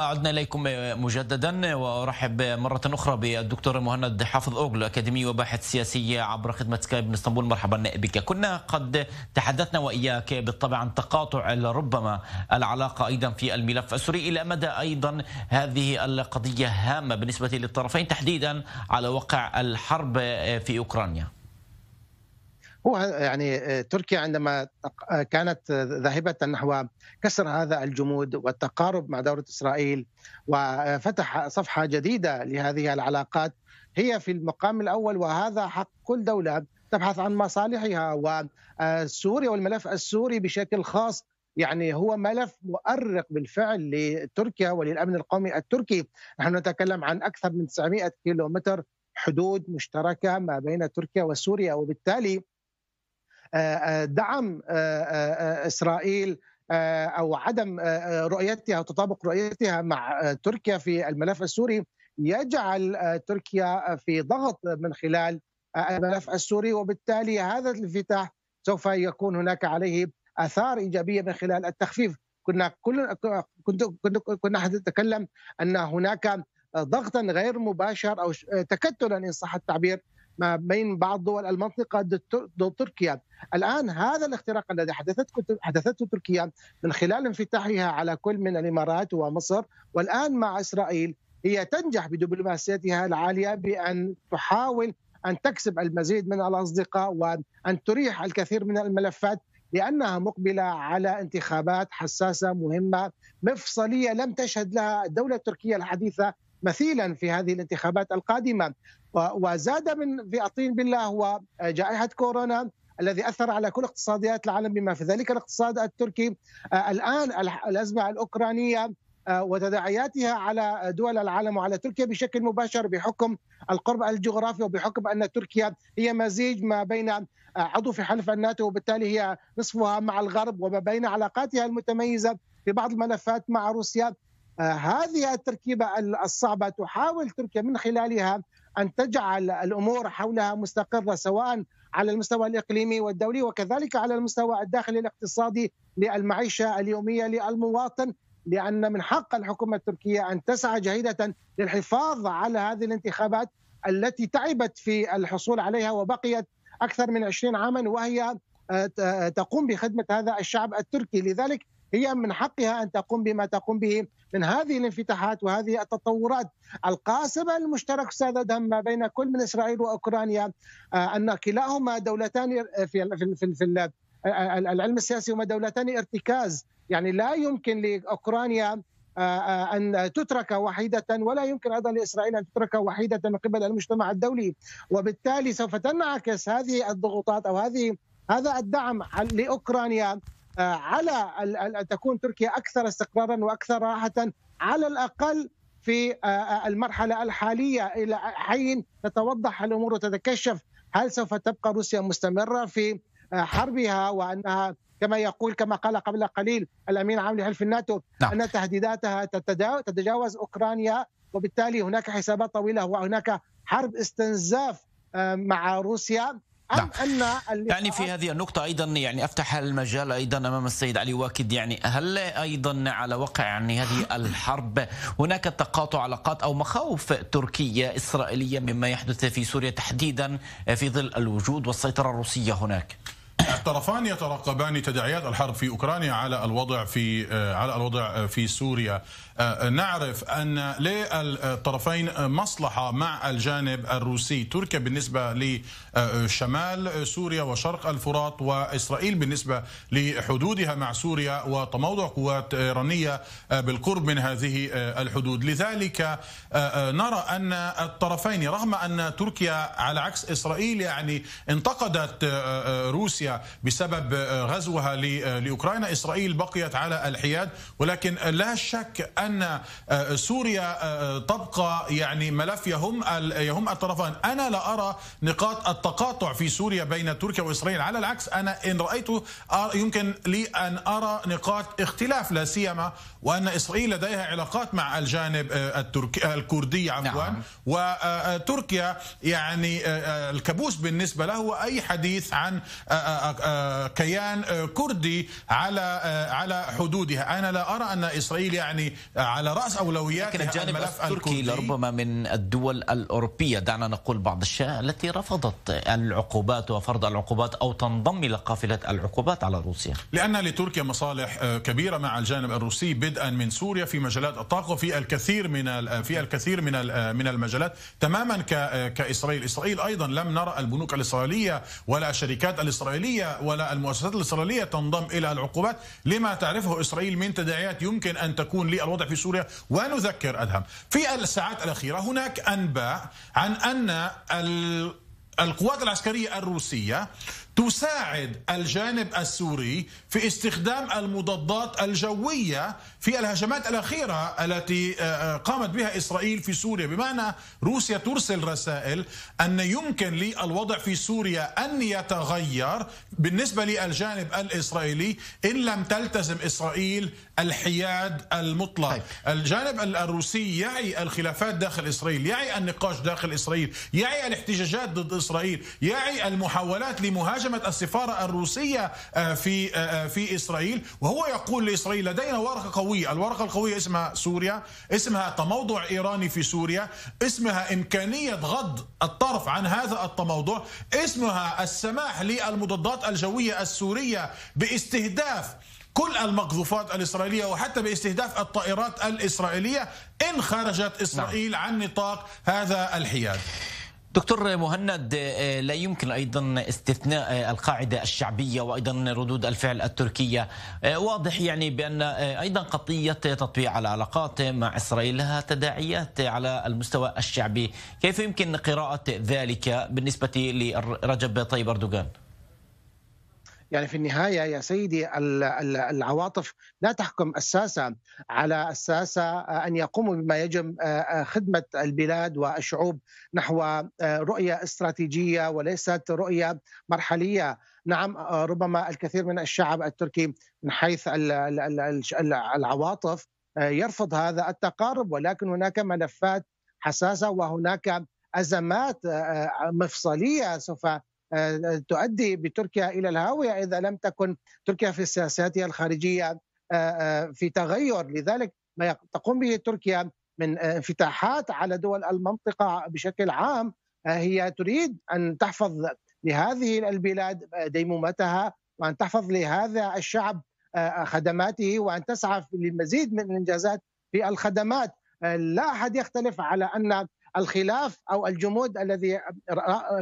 عدنا إليكم مجددا وأرحب مرة أخرى بالدكتور مهند حافظ أوغلو أكاديمي وباحث سياسي عبر خدمة سكايب من اسطنبول مرحبا بك كنا قد تحدثنا وإياك بالطبع عن تقاطع ربما العلاقة أيضا في الملف السوري إلى مدى أيضا هذه القضية هامة بالنسبة للطرفين تحديدا على وقع الحرب في أوكرانيا هو يعني آه، تركيا عندما آه، كانت ذاهبة نحو كسر هذا الجمود والتقارب مع دولة إسرائيل وفتح صفحة جديدة لهذه العلاقات هي في المقام الأول وهذا حق كل دولة تبحث عن مصالحها وسوريا آه، والملف السوري بشكل خاص يعني هو ملف مؤرق بالفعل لتركيا وللامن القومي التركي، نحن نتكلم عن اكثر من 900 كيلومتر حدود مشتركه ما بين تركيا وسوريا وبالتالي دعم آه، آه، اسرائيل آه، او عدم رؤيتها تطابق رؤيتها مع تركيا في الملف السوري يجعل تركيا في ضغط من خلال الملف السوري وبالتالي هذا الانفتاح سوف يكون هناك عليه اثار ايجابيه من خلال التخفيف كنا كل كنت كنا نتكلم ان هناك ضغطا غير مباشر او تكتلا ان صح التعبير ما بين بعض دول المنطقه ضد تركيا الان هذا الاختراق الذي حدثته حدثته تركيا من خلال انفتاحها على كل من الامارات ومصر والان مع اسرائيل هي تنجح بدبلوماسيتها العاليه بان تحاول ان تكسب المزيد من الاصدقاء وان تريح الكثير من الملفات لانها مقبله على انتخابات حساسه مهمه مفصليه لم تشهد لها الدوله التركيه الحديثه مثيلا في هذه الانتخابات القادمه وزاد من في اطين بالله هو جائحه كورونا الذي اثر على كل اقتصاديات العالم بما في ذلك الاقتصاد التركي آه، الان الازمه الاوكرانيه آه، وتداعياتها على دول العالم وعلى تركيا بشكل مباشر بحكم القرب الجغرافي وبحكم ان تركيا هي مزيج ما بين آه، عضو في حلف الناتو وبالتالي هي نصفها مع الغرب وما بين علاقاتها المتميزه في بعض الملفات مع روسيا هذه التركيبة الصعبة تحاول تركيا من خلالها أن تجعل الأمور حولها مستقرة سواء على المستوى الإقليمي والدولي وكذلك على المستوى الداخلي الاقتصادي للمعيشة اليومية للمواطن لأن من حق الحكومة التركية أن تسعى جهيده للحفاظ على هذه الانتخابات التي تعبت في الحصول عليها وبقيت أكثر من 20 عاما وهي آه، تقوم بخدمة هذا الشعب التركي لذلك هي من حقها أن تقوم بما تقوم به من هذه الانفتاحات وهذه التطورات القاسمة المشترك أستاذ أدهم ما بين كل من إسرائيل وأوكرانيا آه، أن كلاهما دولتان آه، في في في آه، العلم السياسي هما دولتان ارتكاز يعني لا يمكن لأوكرانيا أن تترك وحيدة ولا يمكن أيضا لإسرائيل أن تترك وحيدة من قبل المجتمع الدولي وبالتالي سوف تنعكس هذه الضغوطات أو هذه هذا الدعم لاوكرانيا على ان تكون تركيا اكثر استقرارا واكثر راحه على الاقل في آه، آه، المرحله الحاليه الى حين تتوضح الامور وتتكشف هل سوف تبقى روسيا مستمره في آه، حربها وانها كما يقول كما قال قبل قليل الامين العام لحلف الناتو نعم. ان تهديداتها تتجاوز اوكرانيا وبالتالي هناك حسابات طويله وهناك حرب استنزاف مع روسيا نعم. أم نعم. أن يعني في هذه النقطة أيضا يعني أفتح المجال أيضا أمام السيد علي واكد يعني هل أيضا على واقع يعني هذه الحرب هناك تقاطع علاقات أو مخاوف تركية إسرائيلية مما يحدث في سوريا تحديدا في ظل الوجود والسيطرة الروسية هناك؟ الطرفان يترقبان تداعيات الحرب في اوكرانيا على الوضع في آه، على الوضع آه، في سوريا آه، نعرف ان للطرفين مصلحه مع الجانب الروسي تركيا بالنسبه لشمال سوريا وشرق الفرات واسرائيل بالنسبه لحدودها مع سوريا وتموضع قوات ايرانيه بالقرب من هذه الحدود لذلك نرى ان الطرفين رغم ان تركيا على عكس اسرائيل يعني انتقدت روسيا روسيا بسبب آه، غزوها آه، لاوكرانيا اسرائيل بقيت على الحياد ولكن لا شك ان آه، سوريا تبقى يعني ملف يهم يهم الطرفان انا لا ارى نقاط التقاطع في سوريا بين تركيا واسرائيل على العكس انا ان رايته يمكن لي ان ارى نقاط اختلاف لا سيما وان اسرائيل لديها علاقات مع الجانب التركي الكردي عفوا نعم. وتركيا يعني الكابوس بالنسبه له اي حديث عن كيان كردي على على حدودها انا لا ارى ان اسرائيل يعني على راس اولوياتها لكن الجانب التركي لربما من الدول الاوروبيه دعنا نقول بعض الشيء التي رفضت العقوبات وفرض العقوبات او تنضم الى قافله العقوبات على روسيا لان لتركيا مصالح كبيره مع الجانب الروسي بدءا من سوريا في مجالات الطاقه وفي الكثير من في الكثير من من المجالات تماما كاسرائيل اسرائيل ايضا لم نرى البنوك الاسرائيليه ولا الشركات الاسرائيليه الإسرائيلية ولا المؤسسات الإسرائيلية تنضم إلى العقوبات لما تعرفه إسرائيل من تداعيات يمكن أن تكون للوضع في سوريا ونذكر أدهم في الساعات الأخيرة هناك أنباء عن أن القوات العسكرية الروسية تساعد الجانب السوري في استخدام المضادات الجويه في الهجمات الاخيره التي آه، آه، قامت بها اسرائيل في سوريا، بمعنى روسيا ترسل رسائل ان يمكن للوضع في سوريا ان يتغير بالنسبه للجانب الاسرائيلي ان لم تلتزم اسرائيل الحياد المطلق. طيب. الجانب الروسي يعي الخلافات داخل اسرائيل، يعي النقاش داخل اسرائيل، يعي الاحتجاجات ضد اسرائيل، يعي المحاولات لمهاجمه هاجمت السفارة الروسية آه، في آه، آه، في إسرائيل وهو يقول لإسرائيل لدينا ورقة قوية الورقة القوية اسمها سوريا اسمها تموضع إيراني في سوريا اسمها إمكانية غض الطرف عن هذا التموضع اسمها السماح للمضادات الجوية السورية باستهداف كل المقذوفات الإسرائيلية وحتى باستهداف الطائرات الإسرائيلية إن خرجت نعم. إسرائيل عن نطاق هذا الحياد دكتور مهند آه، لا يمكن ايضا استثناء آه، القاعده الشعبيه وايضا ردود الفعل التركيه آه، واضح يعني بان ايضا قضيه تطبيع العلاقات مع اسرائيل لها تداعيات على المستوى الشعبي كيف يمكن قراءه ذلك بالنسبه لرجب طيب اردوغان يعني في النهايه يا سيدي العواطف لا تحكم الساسه على الساسه آه، ان يقوموا بما يجب آه، آه، خدمه البلاد والشعوب نحو رؤيه استراتيجيه وليست رؤيه مرحليه نعم ربما الكثير من الشعب التركي من حيث العواطف يرفض هذا التقارب ولكن هناك ملفات حساسه وهناك ازمات مفصليه سوف آه، تؤدي بتركيا الى الهاويه اذا لم تكن تركيا في سياساتها الخارجيه آه، آه، في تغير لذلك ما تقوم به تركيا من انفتاحات على دول المنطقه بشكل عام هي تريد ان تحفظ لهذه البلاد ديمومتها وان تحفظ لهذا الشعب خدماته وان تسعى للمزيد من الانجازات في الخدمات لا احد يختلف على ان الخلاف او الجمود الذي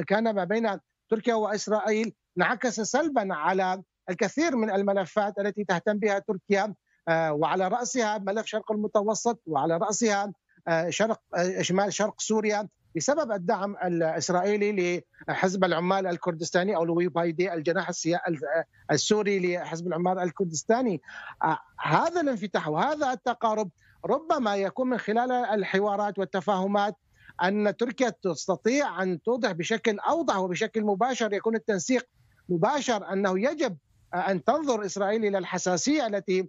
كان ما بين تركيا واسرائيل انعكس سلبا على الكثير من الملفات التي تهتم بها تركيا آه، وعلى راسها ملف شرق المتوسط وعلى راسها آه، شرق آه، شمال شرق سوريا بسبب الدعم الاسرائيلي لحزب العمال الكردستاني او لوي بايدي الجناح السوري لحزب العمال الكردستاني هذا الانفتاح وهذا التقارب ربما يكون من خلال الحوارات والتفاهمات ان تركيا تستطيع ان توضح بشكل اوضح وبشكل مباشر يكون التنسيق مباشر انه يجب ان تنظر اسرائيل الى الحساسيه التي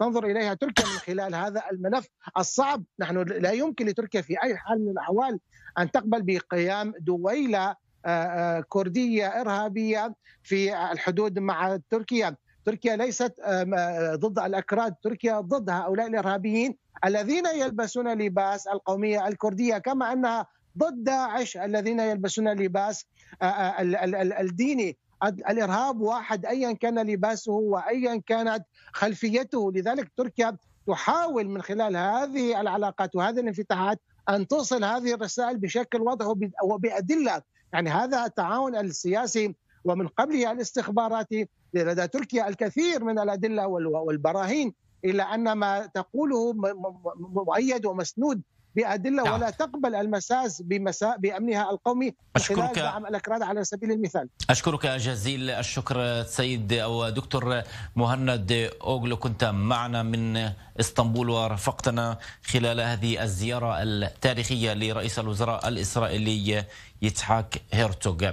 تنظر اليها تركيا من خلال هذا الملف الصعب، نحن لا يمكن لتركيا في اي حال من الاحوال ان تقبل بقيام دويله كرديه ارهابيه في الحدود مع تركيا، تركيا ليست آه، آه، ضد الأكراد تركيا ضد هؤلاء الإرهابيين الذين يلبسون لباس القومية الكردية كما أنها ضد داعش الذين يلبسون لباس آه، الديني الارهاب واحد ايا كان لباسه وايا كانت خلفيته لذلك تركيا تحاول من خلال هذه العلاقات وهذه الانفتاحات ان توصل هذه الرسائل بشكل واضح وبادله يعني هذا التعاون السياسي ومن قبله الاستخباراتي لدى تركيا الكثير من الادله والبراهين الا ان ما تقوله مؤيد ومسنود بادله نعم. ولا تقبل المساس بمساء بامنها القومي اشكرك دعم الاكراد على سبيل المثال اشكرك جزيل الشكر سيد او دكتور مهند اوغلو كنت معنا من اسطنبول ورافقتنا خلال هذه الزياره التاريخيه لرئيس الوزراء الاسرائيلي يتحاك هيرتوغ